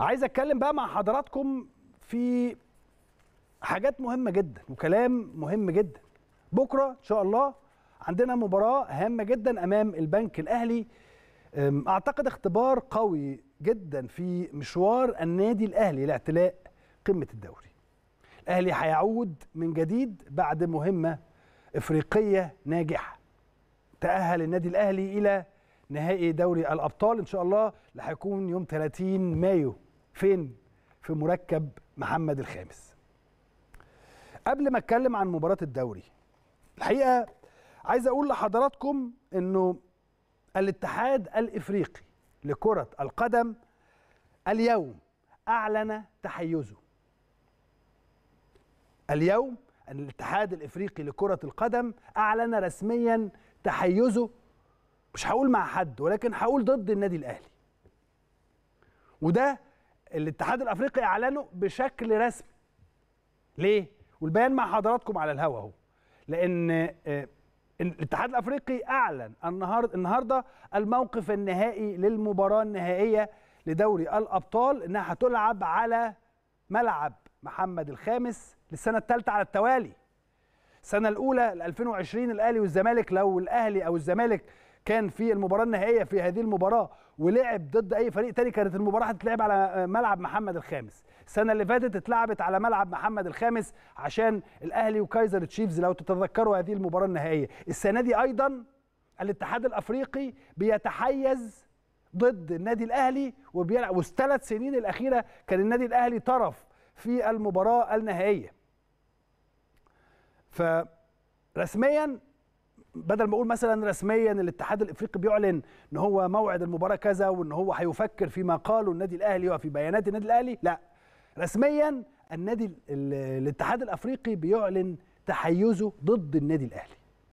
عايز اتكلم بقى مع حضراتكم في حاجات مهمه جدا وكلام مهم جدا بكره ان شاء الله عندنا مباراه هامه جدا امام البنك الاهلي اعتقد اختبار قوي جدا في مشوار النادي الاهلي لاعتلاء قمه الدوري الاهلي هيعود من جديد بعد مهمه افريقيه ناجحه تاهل النادي الاهلي الى نهائي دوري الابطال ان شاء الله اللي هيكون يوم 30 مايو فين في مركب محمد الخامس قبل ما اتكلم عن مباراه الدوري الحقيقه عايز اقول لحضراتكم انه الاتحاد الافريقي لكره القدم اليوم اعلن تحيزه اليوم الاتحاد الافريقي لكره القدم اعلن رسميا تحيزه مش هقول مع حد ولكن هقول ضد النادي الاهلي وده الاتحاد الافريقي اعلنه بشكل رسمي ليه والبيان مع حضراتكم على الهوا اهو لان آه، الاتحاد الافريقي اعلن النهارده النهارده الموقف النهائي للمباراه النهائيه لدوري الابطال انها هتلعب على ملعب محمد الخامس للسنه الثالثه على التوالي السنه الاولى 2020 الاهلي والزمالك لو الاهلي او الزمالك كان في المباراه النهائيه في هذه المباراه ولعب ضد اي فريق تاني كانت المباراه هتتلعب على آه، ملعب محمد الخامس السنه اللي فاتت اتلعبت على ملعب محمد الخامس عشان الاهلي وكايزر تشيفز لو تتذكروا هذه المباراه النهائيه السنه دي ايضا الاتحاد الافريقي بيتحيز ضد النادي الاهلي وبيلعب والثلاث سنين الاخيره كان النادي الاهلي طرف في المباراه النهائيه فرسميا بدل ما اقول مثلا رسميا الاتحاد الافريقي بيعلن ان هو موعد المباراه كذا وان هو هيفكر فيما قاله النادي الاهلي وفي بيانات النادي الاهلي لا رسميا النادي الاتحاد الافريقي بيعلن تحيزه ضد النادي الاهلي